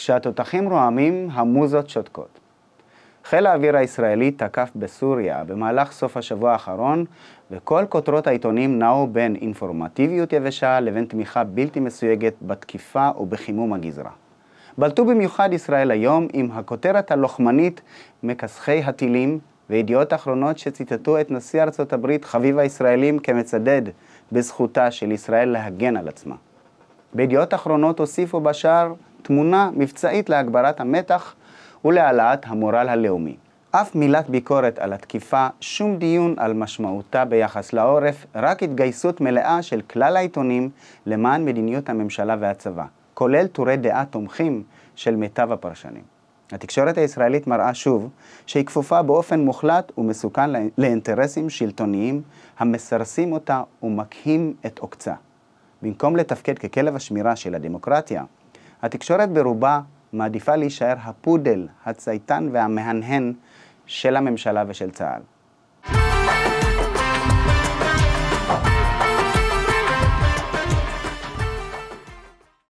כשהתותחים רועמים, המוזות שותקות. חיל האוויר הישראלי תקף בסוריה במהלך סוף השבוע האחרון, וכל כותרות העיתונים נעו בין אינפורמטיביות יבשה לבין תמיכה בלתי מסויגת בתקיפה ובחימום הגזרה. בלטו במיוחד ישראל היום עם הכותרת הלוחמנית מכסחי הטילים וידיעות אחרונות שציטטו את נשיא ארצות הברית חביב הישראלים כמצדד בזכותה של ישראל להגן על עצמה. בידיעות אחרונות הוסיפו בשאר תמונה מבצעית להגברת המתח ולהעלאת המורל הלאומי. אף מילת ביקורת על התקיפה, שום דיון על משמעותה ביחס לעורף, רק התגייסות מלאה של כלל העיתונים למען מדיניות הממשלה והצבא, כולל טורי דעה תומכים של מיטב הפרשנים. התקשורת הישראלית מראה שוב שהיא כפופה באופן מוחלט ומסוכן לא- לאינטרסים שלטוניים המסרסים אותה ומקהים את עוקצה. במקום לתפקד ככלב השמירה של הדמוקרטיה, התקשורת ברובה מעדיפה להישאר הפודל, הצייתן והמהנהן של הממשלה ושל צה"ל.